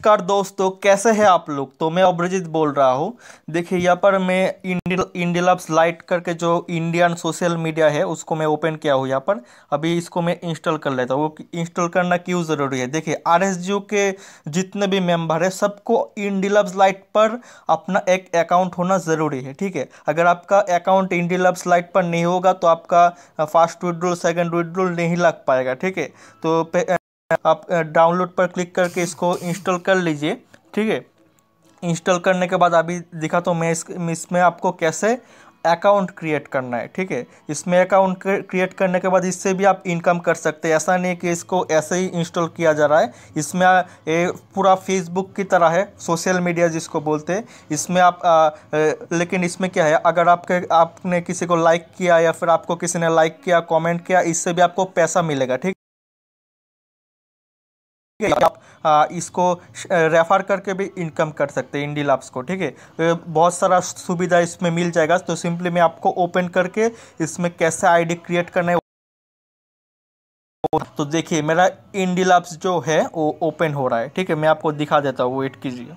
नमस्कार दोस्तों कैसे हैं आप लोग तो मैं अब्रजित बोल रहा हूँ देखिए यहाँ पर मैं इंडिया इंडिलप्स लाइट करके जो इंडियन सोशल मीडिया है उसको मैं ओपन किया हूँ यहाँ पर अभी इसको मैं इंस्टॉल कर लेता हूँ वो इंस्टॉल करना क्यों ज़रूरी है देखिए आर के जितने भी मेम्बर है सबको इंडिलप्स लाइट पर अपना एक अकाउंट होना ज़रूरी है ठीक है अगर आपका अकाउंट इंडिलप्स लाइट पर नहीं होगा तो आपका फर्स्ट विड्रोल सेकेंड विड्रोल नहीं लग पाएगा ठीक है तो आप डाउनलोड पर क्लिक करके इसको इंस्टॉल कर लीजिए ठीक है इंस्टॉल करने के बाद अभी दिखा तो मैं इस इसमें आपको कैसे अकाउंट क्रिएट करना है ठीक है इसमें अकाउंट क्रिएट करने के बाद इससे भी आप इनकम कर सकते हैं ऐसा नहीं कि इसको ऐसे ही इंस्टॉल किया जा रहा है इसमें ये पूरा फेसबुक की तरह है सोशल मीडिया जिसको बोलते हैं इसमें आप आ, लेकिन इसमें क्या है अगर आपके आपने किसी को लाइक किया या फिर आपको किसी ने लाइक किया कॉमेंट किया इससे भी आपको पैसा मिलेगा ठीक आप इसको रेफर करके भी इनकम कर सकते हैं इंडी लाप्स को ठीक है तो बहुत सारा सुविधा इसमें मिल जाएगा तो सिंपली मैं आपको ओपन करके इसमें कैसे आईडी क्रिएट करना है तो देखिए मेरा इंडी लाप्स जो है वो ओपन हो रहा है ठीक है मैं आपको दिखा देता हूँ वेट कीजिए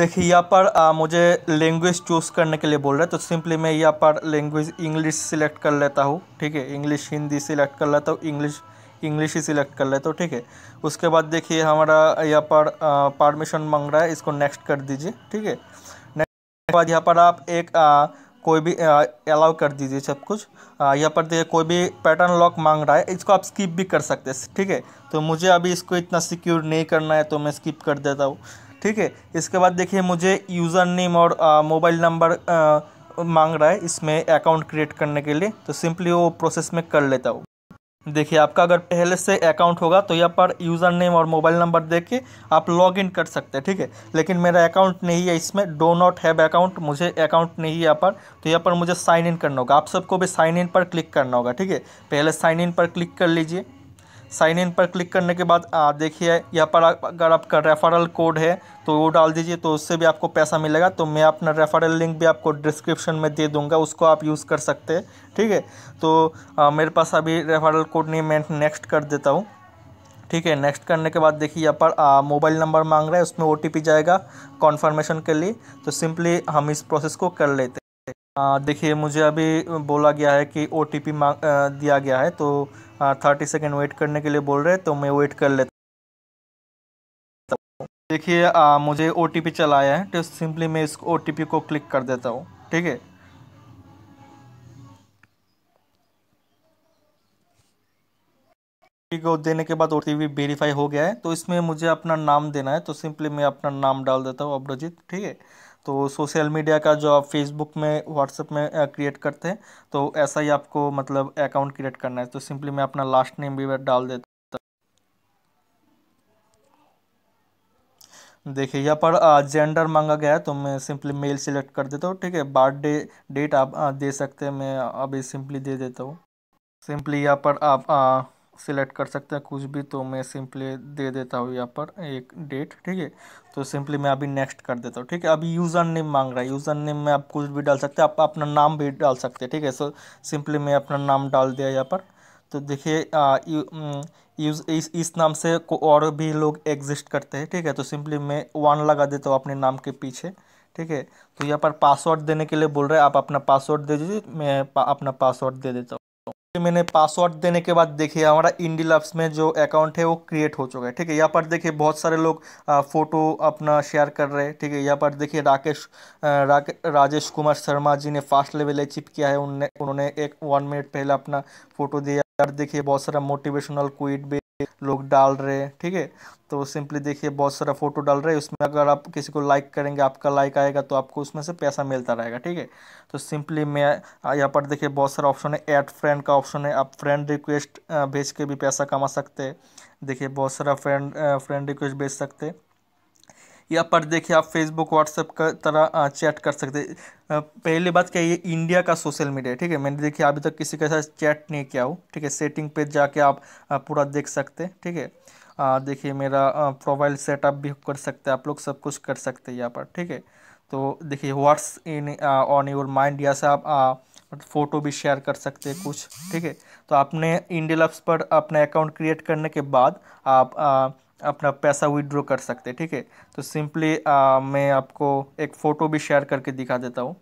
देखिए यहाँ पर आ, मुझे लैंग्वेज चूज़ करने के लिए बोल रहा है तो सिंपली मैं यहाँ पर लैंग्वेज इंग्लिश सिलेक्ट कर लेता हूँ ठीक है इंग्लिश हिंदी सिलेक्ट कर लेता हूँ इंग्लिश इंग्लिश ही सिलेक्ट कर लेता हूँ ठीक है उसके बाद देखिए हमारा यहाँ पर परमिशन मांग रहा है इसको नेक्स्ट कर दीजिए ठीक है नेक्स्ट बाद यहाँ पर आप एक आ, कोई भी अलाउ कर दीजिए सब कुछ यहाँ पर देखिए कोई भी पैटर्न लॉक मांग रहा है इसको आप स्किप भी कर सकते हैं ठीक है तो मुझे अभी इसको इतना सिक्योर नहीं करना है तो मैं स्किप कर देता हूँ ठीक है इसके बाद देखिए मुझे यूज़र नेम और मोबाइल नंबर मांग रहा है इसमें अकाउंट क्रिएट करने के लिए तो सिंपली वो प्रोसेस में कर लेता हूँ देखिए आपका अगर पहले से अकाउंट होगा तो यहाँ पर यूज़र नेम और मोबाइल नंबर दे के आप लॉग इन कर सकते हैं ठीक है लेकिन मेरा अकाउंट नहीं है इसमें डो नॉट हैव अकाउंट मुझे अकाउंट नहीं है यहाँ पर तो यहाँ पर मुझे साइन इन करना होगा आप सबको भी साइन इन पर क्लिक करना होगा ठीक है पहले साइन इन पर क्लिक कर लीजिए साइन इन पर क्लिक करने के बाद देखिए यहाँ पर अगर आपका रेफरल कोड है तो वो डाल दीजिए तो उससे भी आपको पैसा मिलेगा तो मैं अपना रेफरल लिंक भी आपको डिस्क्रिप्शन में दे दूंगा उसको आप यूज़ कर सकते हैं ठीक है तो आ, मेरे पास अभी रेफरल कोड नहीं मैं नेक्स्ट कर देता हूँ ठीक है नेक्स्ट करने के बाद देखिए यहाँ पर मोबाइल नंबर मांग रहा है उसमें ओ जाएगा कॉन्फर्मेशन के लिए तो सिंपली हम इस प्रोसेस को कर लेते हैं देखिए मुझे अभी बोला गया है कि ओ टी मांग दिया गया है तो थर्टी सेकेंड वेट करने के लिए बोल रहे हैं तो मैं वेट कर लेता हूँ देखिए मुझे ओ टी चला आया है तो सिंपली मैं इस ओ को क्लिक कर देता हूँ ठीक है को देने के बाद ओ टी वेरीफाई हो गया है तो इसमें मुझे अपना नाम देना है तो सिंपली मैं अपना नाम डाल देता हूँ अब्रजीत ठीक है तो सोशल मीडिया का जो आप फेसबुक में व्हाट्सएप में क्रिएट करते हैं तो ऐसा ही आपको मतलब अकाउंट क्रिएट करना है तो सिंपली मैं अपना लास्ट नेम भी डाल देता देखिए यहाँ पर जेंडर मांगा गया है तो मैं सिंपली मेल सिलेक्ट कर देता हूँ ठीक है बर्थडे डेट आप दे सकते हैं मैं अभी सिंपली दे देता हूँ सिंपली यहाँ पर आप सिलेक्ट कर सकते हैं कुछ भी तो मैं सिंपली दे देता हूँ यहाँ पर एक डेट ठीक है तो सिंपली मैं अभी नेक्स्ट कर देता हूँ ठीक है अभी यूज़र नेम मांग रहा है यूज़र नेम में आप कुछ भी डाल सकते हैं आप अपना नाम भी डाल सकते हैं ठीक है सो सिंपली मैं अपना नाम डाल दिया यहाँ पर तो देखिए यूज हम्म, इस इस नाम से को और भी लोग एग्जिस्ट करते हैं ठीक है तो सिंपली मैं वन लगा देता हूँ अपने नाम के पीछे ठीक है तो यहाँ पर पासवर्ड देने के लिए बोल रहे हैं आप अपना पासवर्ड दे दीजिए मैं अपना पासवर्ड दे देता हूँ मैंने पासवर्ड देने के बाद देखिए हमारा इंडी लैब्स में जो अकाउंट है वो क्रिएट हो चुका है ठीक है यहाँ पर देखिए बहुत सारे लोग फ़ोटो अपना शेयर कर रहे हैं ठीक है यहाँ पर देखिए राकेश राके राजेश कुमार शर्मा जी ने फास्ट लेवल अचीव किया है उनने उन्होंने एक वन मिनट पहले अपना फ़ोटो दिया देखिए बहुत सारा मोटिवेशनल क्विट भी लोग डाल रहे हैं ठीक है तो सिंपली देखिए बहुत सारा फोटो डाल रहे हैं उसमें अगर आप किसी को लाइक करेंगे आपका लाइक आएगा तो आपको उसमें से पैसा मिलता रहेगा ठीक है तो सिंपली मैं यहाँ पर देखिए बहुत सारा ऑप्शन है ऐड फ्रेंड का ऑप्शन है आप फ्रेंड रिक्वेस्ट भेज के भी पैसा कमा सकते हैं देखिए बहुत सारा फ्रेंड फ्रेंड रिक्वेस्ट भेज सकते हैं या पर देखिए आप फेसबुक व्हाट्सएप का तरह चैट कर सकते पहली बात क्या ये इंडिया का सोशल मीडिया ठीक है मैंने देखिए अभी तक किसी के साथ चैट नहीं किया हो ठीक है सेटिंग पे जाके आप पूरा देख सकते हैं ठीक है देखिए मेरा प्रोफाइल सेटअप भी कर सकते हैं आप लोग सब कुछ कर सकते हैं यहाँ पर ठीक है तो देखिए what's in on your mind या से आप आ, फ़ोटो भी शेयर कर सकते हैं कुछ ठीक है तो आपने लफ्स पर अपना अकाउंट क्रिएट करने के बाद आप आ, अपना पैसा विड्रॉ कर सकते ठीक है तो सिंपली मैं आपको एक फ़ोटो भी शेयर करके दिखा देता हूँ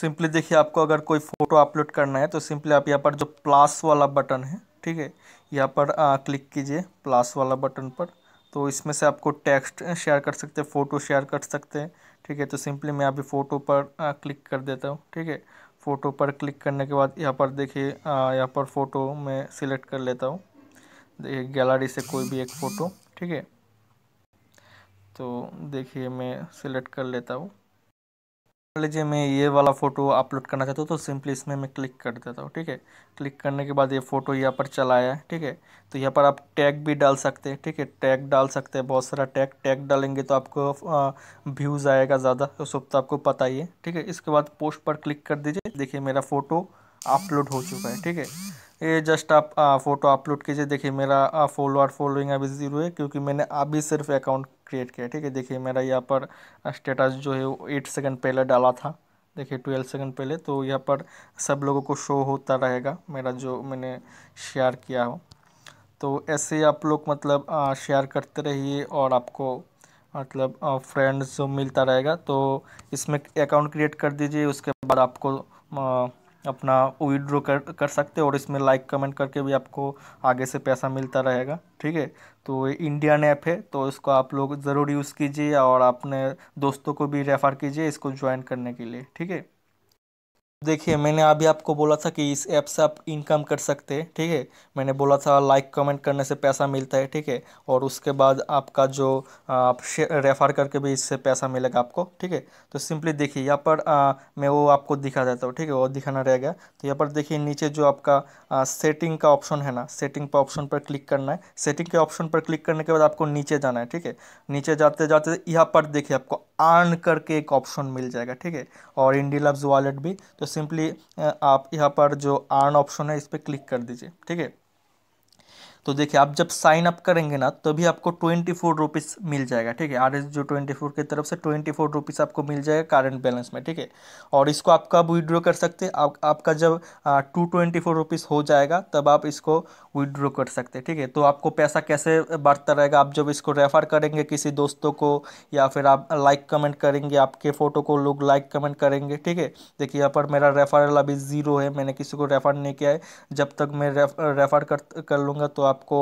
सिंपली देखिए आपको अगर कोई फ़ोटो अपलोड करना है तो सिंपली आप यहाँ पर जो प्लस वाला बटन है ठीक है यहाँ पर आ, क्लिक कीजिए प्लस वाला बटन पर तो इसमें से आपको टेक्स्ट शेयर कर सकते हैं फ़ोटो शेयर कर सकते हैं ठीक है तो सिंपली मैं अभी फ़ोटो पर आ, क्लिक कर देता हूँ ठीक है फ़ोटो पर क्लिक करने के बाद यहाँ पर देखिए यहाँ पर फ़ोटो मैं सिलेक्ट कर लेता हूँ गैलरी से कोई भी एक फ़ोटो ठीक है तो देखिए मैं सिलेक्ट कर लेता हूँ मान लीजिए मैं ये वाला फ़ोटो अपलोड करना चाहता हूँ तो सिंपली इसमें मैं क्लिक कर देता हूँ ठीक है क्लिक करने के बाद ये फ़ोटो यहाँ पर चला आया ठीक है तो यहाँ पर आप टैग भी डाल सकते हैं ठीक है टैग डाल सकते हैं बहुत सारा टैग टैग डालेंगे तो आपको व्यूज़ आएगा ज़्यादा तो सब तो आपको पता ही है ठीक है इसके बाद पोस्ट पर क्लिक कर दीजिए देखिए मेरा फ़ोटो अपलोड हो चुका है ठीक है ये जस्ट आप आ, फोटो अपलोड कीजिए देखिए मेरा फॉलोअर फॉलोइंग अभी ज़ीरो है क्योंकि मैंने अभी सिर्फ अकाउंट क्रिएट किया ठीक है देखिए मेरा यहाँ पर स्टेटस जो है वो एट सेकेंड पहले डाला था देखिए ट्वेल्व सेकेंड पहले तो यहाँ पर सब लोगों को शो होता रहेगा मेरा जो मैंने शेयर किया हो तो ऐसे आप लोग मतलब शेयर करते रहिए और आपको मतलब फ्रेंड्स मिलता रहेगा तो इसमें अकाउंट क्रिएट कर दीजिए उसके बाद आपको आ, अपना विड्रो कर कर सकते और इसमें लाइक कमेंट करके भी आपको आगे से पैसा मिलता रहेगा ठीक है तो ये इंडियन ऐप है तो इसको आप लोग ज़रूर यूज़ कीजिए और अपने दोस्तों को भी रेफ़र कीजिए इसको ज्वाइन करने के लिए ठीक है देखिए मैंने अभी आपको बोला था कि इस ऐप से आप इनकम कर सकते हैं ठीक है मैंने बोला था लाइक कमेंट करने से पैसा मिलता है ठीक है और उसके बाद आपका जो आप रेफ़र करके भी इससे पैसा मिलेगा आपको ठीक है तो सिंपली देखिए यहाँ पर आ, मैं वो आपको दिखा देता हूँ ठीक है वो दिखाना रहेगा तो यहाँ पर देखिए नीचे जो आपका आ, सेटिंग का ऑप्शन है ना सेटिंग का ऑप्शन पर क्लिक करना है सेटिंग के ऑप्शन पर क्लिक करने के बाद आपको नीचे जाना है ठीक है नीचे जाते जाते यहाँ पर देखिए आपको अर्न करके एक ऑप्शन मिल जाएगा ठीक है और इंडी लव्स वॉलेट भी तो सिंपली आप यहाँ पर जो अर्न ऑप्शन है इस पर क्लिक कर दीजिए ठीक है तो देखिए आप जब साइन अप करेंगे ना तभी तो आपको ट्वेंटी फोर रुपीस मिल जाएगा ठीक है आर एस जो ट्वेंटी फोर की तरफ से ट्वेंटी फोर रुपीज़ आपको मिल जाएगा करंट बैलेंस में ठीक है और इसको आप कब विड्रॉ कर सकते हैं आप, आपका जब टू ट्वेंटी फोर रुपीस हो जाएगा तब आप इसको विड्रॉ कर सकते हैं ठीक है तो आपको पैसा कैसे बढ़ता रहेगा आप जब इसको रेफ़र करेंगे किसी दोस्तों को या फिर आप लाइक कमेंट करेंगे आपके फ़ोटो को लोग लाइक कमेंट करेंगे ठीक है देखिए यहाँ पर मेरा रेफरल अभी ज़ीरो है मैंने किसी को रेफ़र नहीं किया है जब तक मैं रेफ़र कर, कर लूँगा तो आपको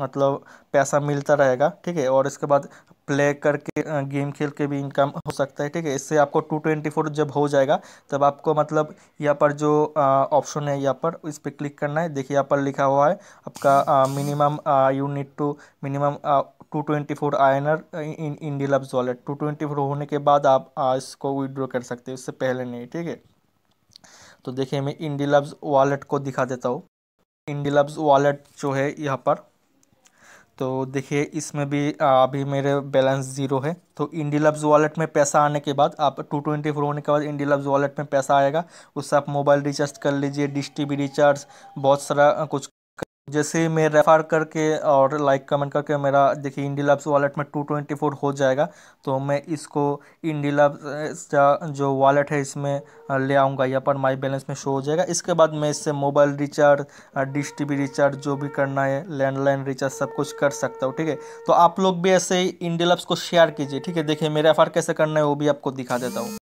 मतलब पैसा मिलता रहेगा ठीक है और इसके बाद प्ले करके गेम खेल के भी इनकम हो सकता है ठीक है इससे आपको टू ट्वेंटी फोर जब हो जाएगा तब आपको मतलब यहाँ पर जो ऑप्शन है यहाँ पर इस पर क्लिक करना है देखिए यहाँ पर लिखा हुआ है आपका minimum you need to minimum two twenty four I N R in Indilabs wallet two twenty four होने के बाद आप आ, इसको विदड्रॉ कर सकते हैं उससे पहले नहीं ठीक है तो देखिए मैं इंडी अब्स वॉलेट को दिखा देता हूँ इंडिलब्स वॉलेट जो है यहाँ पर तो देखिए इसमें भी अभी मेरे बैलेंस ज़ीरो है तो इंडिलब्स वॉलेट में पैसा आने के बाद आप टू ट्वेंटी फोर होने के बाद इंडिलब्स वॉलेट में पैसा आएगा उससे आप मोबाइल रिचार्ज कर लीजिए डिश टी वी रिचार्ज बहुत सारा कुछ जैसे मैं रेफर करके और लाइक कमेंट करके मेरा देखिए इंडी लब्स वॉलेट में टू ट्वेंटी फोर हो जाएगा तो मैं इसको इंडी लब्स का जो वॉलेट है इसमें ले आऊँगा यहाँ पर माई बैलेंस में शो हो जाएगा इसके बाद मैं इससे mobile recharge dish T recharge जो भी करना है लैंडलाइन रिचार्ज सब कुछ कर सकता हूँ ठीक है तो आप लोग भी ऐसे ही इंडी लब्स को शेयर कीजिए ठीक है देखिए मैं रेफर कैसे करना है वो भी आपको दिखा देता हूँ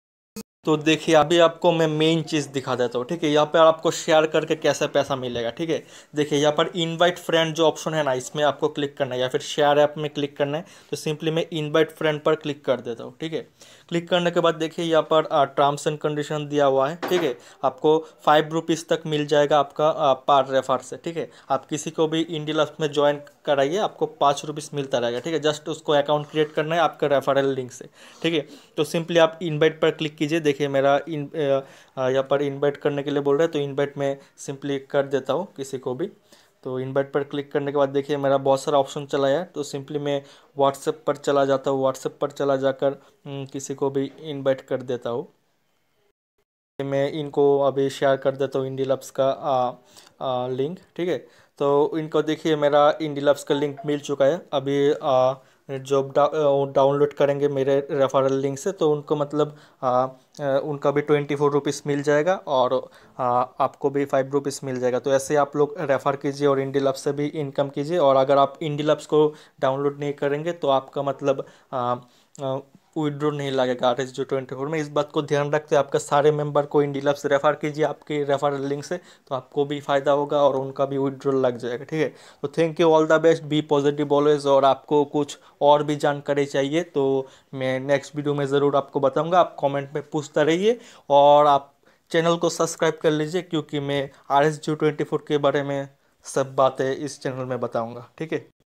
तो देखिए अभी आपको मैं मेन चीज़ दिखा देता हूँ ठीक है यहाँ पर आपको शेयर करके कैसे पैसा मिलेगा ठीक है देखिए यहाँ पर इनवाइट फ्रेंड जो ऑप्शन है ना इसमें आपको क्लिक करना है या फिर शेयर ऐप में क्लिक करना है तो सिंपली मैं इनवाइट फ्रेंड पर क्लिक कर देता हूँ ठीक है क्लिक करने के बाद देखिए यहाँ पर टर्म्स एंड कंडीशन दिया हुआ है ठीक है आपको फाइव रुपीज़ तक मिल जाएगा आपका पार रेफर से ठीक है आप किसी को भी इंडी में ज्वाइन कराइए आपको पाँच रुपीस मिलता रहेगा ठीक है जस्ट उसको अकाउंट क्रिएट करना है आपका रेफरल लिंक से ठीक है तो सिंपली आप इनवाइट पर क्लिक कीजिए देखिए मेरा इन यहाँ पर इनवाइट करने के लिए बोल रहा है तो इनवाइट में सिंपली कर देता हूँ किसी को भी तो इनवाइट पर क्लिक करने के बाद देखिए मेरा बहुत सारा ऑप्शन चला है तो सिंपली मैं व्हाट्सएप पर चला जाता हूँ व्हाट्सएप पर चला जाकर किसी को भी इन्वाइट कर देता हूँ मैं इनको अभी शेयर कर देता हूँ इंडी लब्स का आ, आ, लिंक ठीक है तो इनको देखिए मेरा इंडी लब्स का लिंक मिल चुका है अभी आ, डा, डाउनलोड करेंगे मेरे रेफरल लिंक से तो उनको मतलब आ, उनका भी ट्वेंटी फोर रुपीज़ मिल जाएगा और आ, आपको भी फाइव रुपीज़ मिल जाएगा तो ऐसे आप लोग रेफ़र कीजिए और इंडी लब्स से भी इनकम कीजिए और अगर आप इंडी लब्स को डाउनलोड नहीं करेंगे तो आपका मतलब आ, आ, विड्रो नहीं लगेगा आर एस जो ट्वेंटी फोर में इस बात को ध्यान रखते आपका सारे मेंबर को इंडी से रेफ़र कीजिए आपके रेफर लिंक से तो आपको भी फ़ायदा होगा और उनका भी विड्रो लग जाएगा ठीक है तो thank you all the best be positive always और आपको कुछ और भी जानकारी चाहिए तो मैं नेक्स्ट वीडियो में ज़रूर आपको बताऊँगा आप कॉमेंट में पूछता रहिए और आप चैनल को सब्सक्राइब कर लीजिए क्योंकि मैं आर एस ट्वेंटी फोर के बारे में सब बातें इस चैनल में बताऊँगा ठीक है